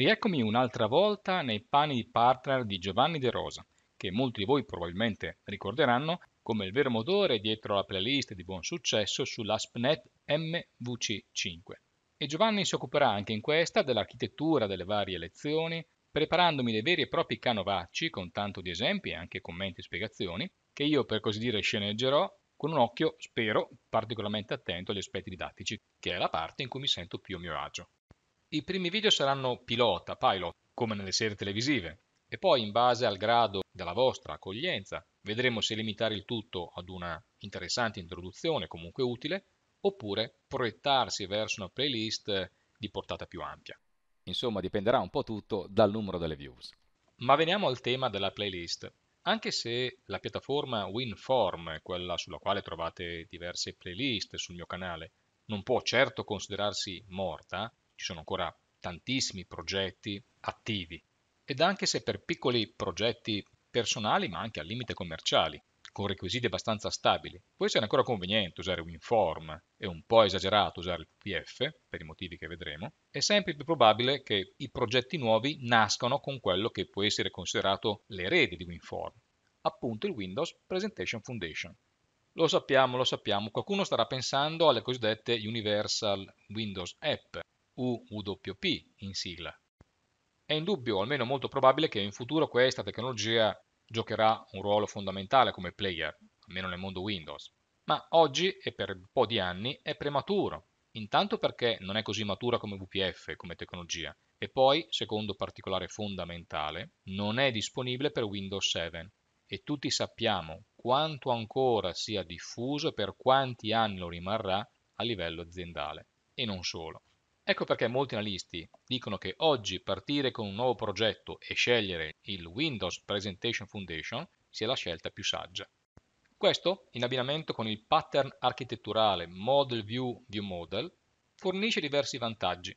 Rieccomi un'altra volta nei panni di partner di Giovanni De Rosa, che molti di voi probabilmente ricorderanno come il vero motore dietro la playlist di buon successo sull'ASP.NET MVC5. E Giovanni si occuperà anche in questa dell'architettura delle varie lezioni, preparandomi dei veri e propri canovacci con tanto di esempi e anche commenti e spiegazioni, che io per così dire sceneggerò con un occhio, spero, particolarmente attento agli aspetti didattici, che è la parte in cui mi sento più a mio agio. I primi video saranno pilota, pilot, come nelle serie televisive, e poi in base al grado della vostra accoglienza vedremo se limitare il tutto ad una interessante introduzione comunque utile oppure proiettarsi verso una playlist di portata più ampia. Insomma, dipenderà un po' tutto dal numero delle views. Ma veniamo al tema della playlist. Anche se la piattaforma WinForm, quella sulla quale trovate diverse playlist sul mio canale, non può certo considerarsi morta, ci sono ancora tantissimi progetti attivi ed anche se per piccoli progetti personali ma anche al limite commerciali, con requisiti abbastanza stabili. Può essere ancora conveniente usare WinForm, è un po' esagerato usare il PDF, per i motivi che vedremo, è sempre più probabile che i progetti nuovi nascano con quello che può essere considerato l'erede di WinForm, appunto il Windows Presentation Foundation. Lo sappiamo, lo sappiamo, qualcuno starà pensando alle cosiddette Universal Windows App, UWP in sigla. È indubbio, o almeno molto probabile, che in futuro questa tecnologia giocherà un ruolo fondamentale come player, almeno nel mondo Windows. Ma oggi e per un po' di anni è prematuro, intanto perché non è così matura come WPF come tecnologia, e poi, secondo particolare fondamentale, non è disponibile per Windows 7 e tutti sappiamo quanto ancora sia diffuso e per quanti anni lo rimarrà a livello aziendale e non solo. Ecco perché molti analisti dicono che oggi partire con un nuovo progetto e scegliere il Windows Presentation Foundation sia la scelta più saggia. Questo, in abbinamento con il pattern architetturale Model View View Model, fornisce diversi vantaggi,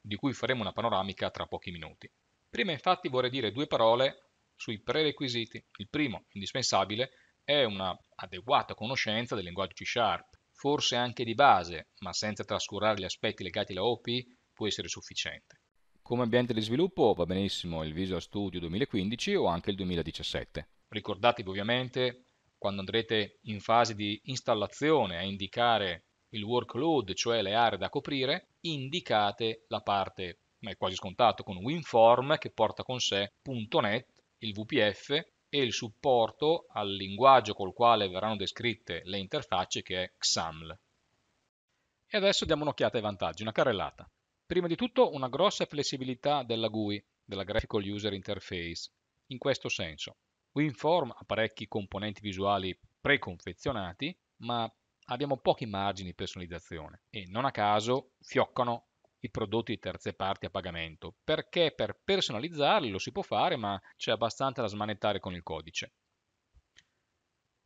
di cui faremo una panoramica tra pochi minuti. Prima infatti vorrei dire due parole sui prerequisiti. Il primo, indispensabile, è una adeguata conoscenza del linguaggio C Sharp forse anche di base, ma senza trascurare gli aspetti legati alla OP, può essere sufficiente. Come ambiente di sviluppo va benissimo il Visual Studio 2015 o anche il 2017. Ricordatevi ovviamente quando andrete in fase di installazione a indicare il workload, cioè le aree da coprire, indicate la parte, ma è quasi scontato, con WinForm che porta con sé .NET, il VPF e il supporto al linguaggio col quale verranno descritte le interfacce che è XAML. E adesso diamo un'occhiata ai vantaggi, una carrellata. Prima di tutto una grossa flessibilità della GUI, della Graphical User Interface, in questo senso. WinForm ha parecchi componenti visuali preconfezionati, ma abbiamo pochi margini di personalizzazione e non a caso fioccano i prodotti di terze parti a pagamento, perché per personalizzarli lo si può fare, ma c'è abbastanza da smanettare con il codice.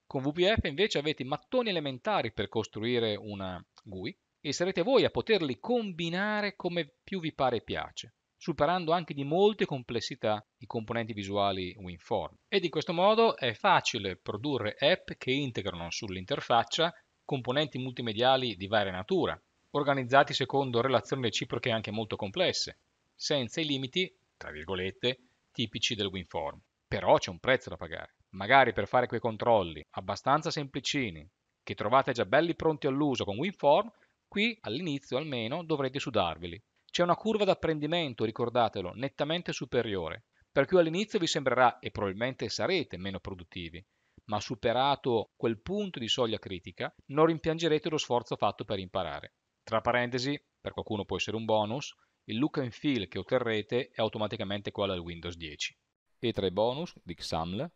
Con VPF invece avete i mattoni elementari per costruire una GUI e sarete voi a poterli combinare come più vi pare e piace superando anche di molte complessità i componenti visuali WinForm. Ed in questo modo è facile produrre app che integrano sull'interfaccia componenti multimediali di varia natura, organizzati secondo relazioni reciproche anche molto complesse, senza i limiti, tra virgolette, tipici del WinForm. Però c'è un prezzo da pagare. Magari per fare quei controlli abbastanza semplicini, che trovate già belli pronti all'uso con WinForm, qui all'inizio almeno dovrete sudarveli. C'è una curva d'apprendimento, ricordatelo, nettamente superiore, per cui all'inizio vi sembrerà e probabilmente sarete meno produttivi, ma superato quel punto di soglia critica non rimpiangerete lo sforzo fatto per imparare. Tra parentesi, per qualcuno può essere un bonus, il look and feel che otterrete è automaticamente quello del Windows 10. E tra i bonus di XAML,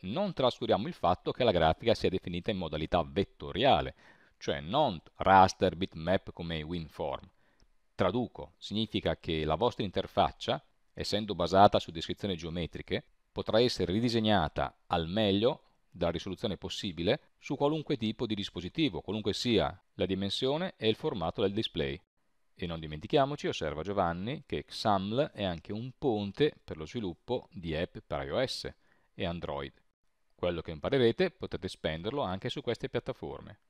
non trascuriamo il fatto che la grafica sia definita in modalità vettoriale, cioè non raster bitmap come WinForm. Traduco, significa che la vostra interfaccia, essendo basata su descrizioni geometriche, potrà essere ridisegnata al meglio da risoluzione possibile su qualunque tipo di dispositivo, qualunque sia la dimensione e il formato del display. E non dimentichiamoci, osserva Giovanni, che XAML è anche un ponte per lo sviluppo di app per iOS e Android. Quello che imparerete potete spenderlo anche su queste piattaforme.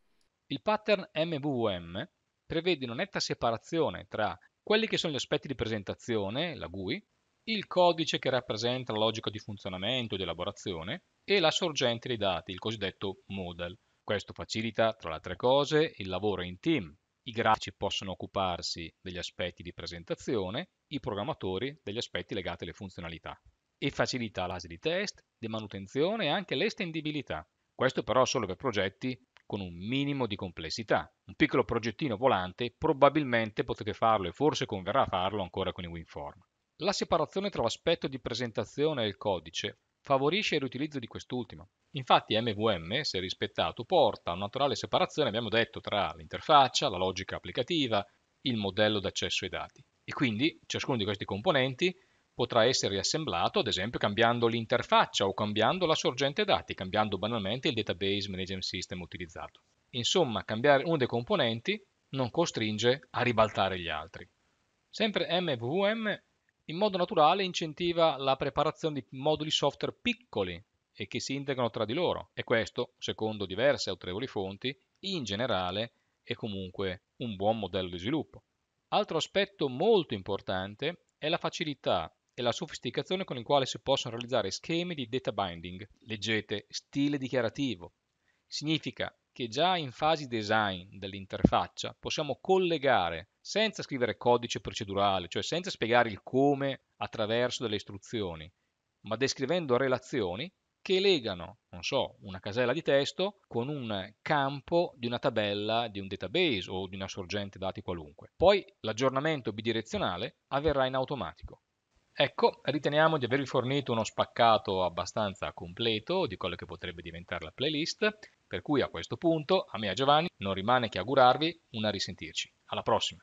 Il pattern MVM prevede una netta separazione tra quelli che sono gli aspetti di presentazione, la GUI, il codice che rappresenta la logica di funzionamento e di elaborazione e la sorgente dei dati, il cosiddetto model. Questo facilita, tra le altre cose, il lavoro in team. I grafici possono occuparsi degli aspetti di presentazione, i programmatori degli aspetti legati alle funzionalità e facilita l'asi di test, di manutenzione e anche l'estendibilità. Questo però solo per progetti con un minimo di complessità. Un piccolo progettino volante probabilmente potete farlo e forse converrà farlo ancora con i WinForm. La separazione tra l'aspetto di presentazione e il codice favorisce il riutilizzo di quest'ultimo. Infatti MVM, se rispettato, porta a una naturale separazione, abbiamo detto, tra l'interfaccia, la logica applicativa, il modello d'accesso ai dati. E quindi ciascuno di questi componenti potrà essere riassemblato, ad esempio, cambiando l'interfaccia o cambiando la sorgente dati, cambiando banalmente il database management system utilizzato. Insomma, cambiare uno dei componenti non costringe a ribaltare gli altri. Sempre MVM in modo naturale incentiva la preparazione di moduli software piccoli e che si integrano tra di loro e questo, secondo diverse autorevoli fonti, in generale è comunque un buon modello di sviluppo. Altro aspetto molto importante è la facilità e la sofisticazione con il quale si possono realizzare schemi di data binding. Leggete stile dichiarativo. Significa che già in fase design dell'interfaccia possiamo collegare senza scrivere codice procedurale, cioè senza spiegare il come attraverso delle istruzioni, ma descrivendo relazioni che legano, non so, una casella di testo con un campo di una tabella di un database o di una sorgente dati qualunque. Poi l'aggiornamento bidirezionale avverrà in automatico. Ecco, riteniamo di avervi fornito uno spaccato abbastanza completo di quello che potrebbe diventare la playlist, per cui a questo punto a me e a Giovanni non rimane che augurarvi una risentirci. Alla prossima!